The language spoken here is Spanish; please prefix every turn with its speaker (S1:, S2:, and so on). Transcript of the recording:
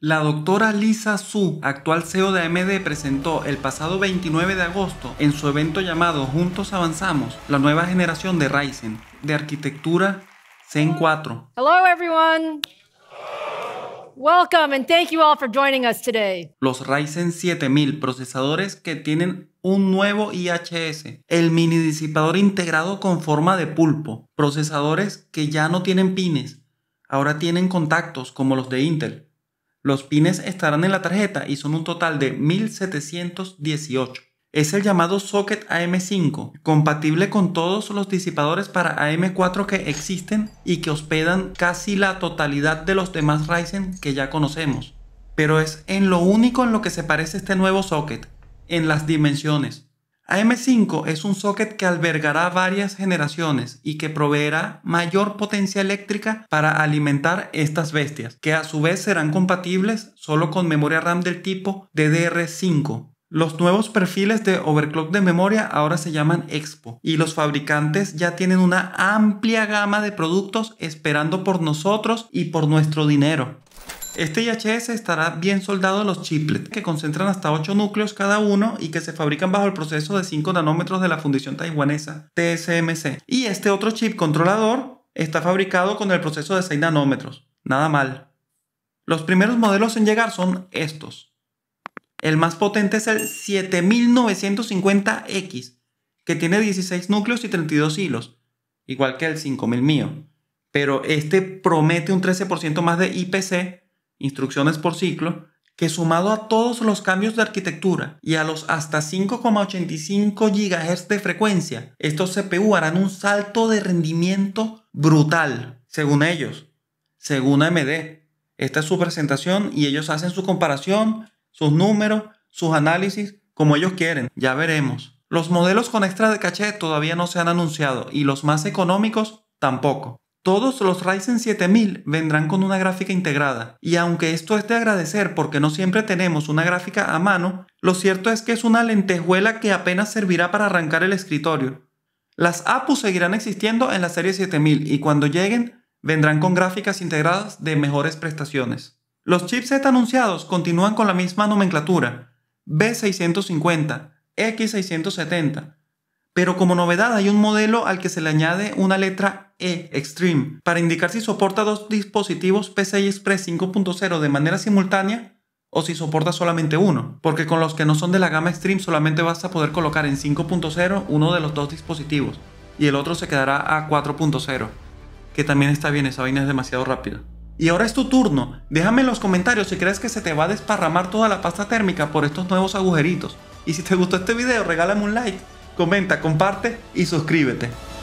S1: La doctora Lisa Su, actual CEO de AMD, presentó el pasado 29 de agosto en su evento llamado Juntos Avanzamos, la nueva generación de Ryzen de arquitectura Zen 4. Hello everyone. Welcome and thank you all for joining us today. Los Ryzen 7000 procesadores que tienen un nuevo IHS, el mini disipador integrado con forma de pulpo, procesadores que ya no tienen pines, ahora tienen contactos como los de Intel los pines estarán en la tarjeta y son un total de 1718. Es el llamado socket AM5, compatible con todos los disipadores para AM4 que existen y que hospedan casi la totalidad de los demás Ryzen que ya conocemos. Pero es en lo único en lo que se parece este nuevo socket, en las dimensiones. AM5 es un socket que albergará varias generaciones y que proveerá mayor potencia eléctrica para alimentar estas bestias, que a su vez serán compatibles solo con memoria RAM del tipo DDR5. Los nuevos perfiles de overclock de memoria ahora se llaman Expo y los fabricantes ya tienen una amplia gama de productos esperando por nosotros y por nuestro dinero. Este IHS estará bien soldado a los chiplets, que concentran hasta 8 núcleos cada uno y que se fabrican bajo el proceso de 5 nanómetros de la fundición taiwanesa TSMC. Y este otro chip controlador está fabricado con el proceso de 6 nanómetros. Nada mal. Los primeros modelos en llegar son estos. El más potente es el 7950X, que tiene 16 núcleos y 32 hilos, igual que el 5000 mío. Pero este promete un 13% más de IPC instrucciones por ciclo, que sumado a todos los cambios de arquitectura y a los hasta 5,85 GHz de frecuencia, estos CPU harán un salto de rendimiento brutal, según ellos, según AMD. Esta es su presentación y ellos hacen su comparación, sus números, sus análisis, como ellos quieren, ya veremos. Los modelos con extra de caché todavía no se han anunciado y los más económicos tampoco. Todos los Ryzen 7000 vendrán con una gráfica integrada, y aunque esto es de agradecer porque no siempre tenemos una gráfica a mano, lo cierto es que es una lentejuela que apenas servirá para arrancar el escritorio. Las APU seguirán existiendo en la serie 7000 y cuando lleguen vendrán con gráficas integradas de mejores prestaciones. Los chipsets anunciados continúan con la misma nomenclatura, B650, X670, pero como novedad hay un modelo al que se le añade una letra E Extreme para indicar si soporta dos dispositivos PCI Express 5.0 de manera simultánea o si soporta solamente uno, porque con los que no son de la gama Extreme solamente vas a poder colocar en 5.0 uno de los dos dispositivos y el otro se quedará a 4.0, que también está bien, esa vaina es demasiado rápida. Y ahora es tu turno, déjame en los comentarios si crees que se te va a desparramar toda la pasta térmica por estos nuevos agujeritos. Y si te gustó este video, regálame un like comenta, comparte y suscríbete.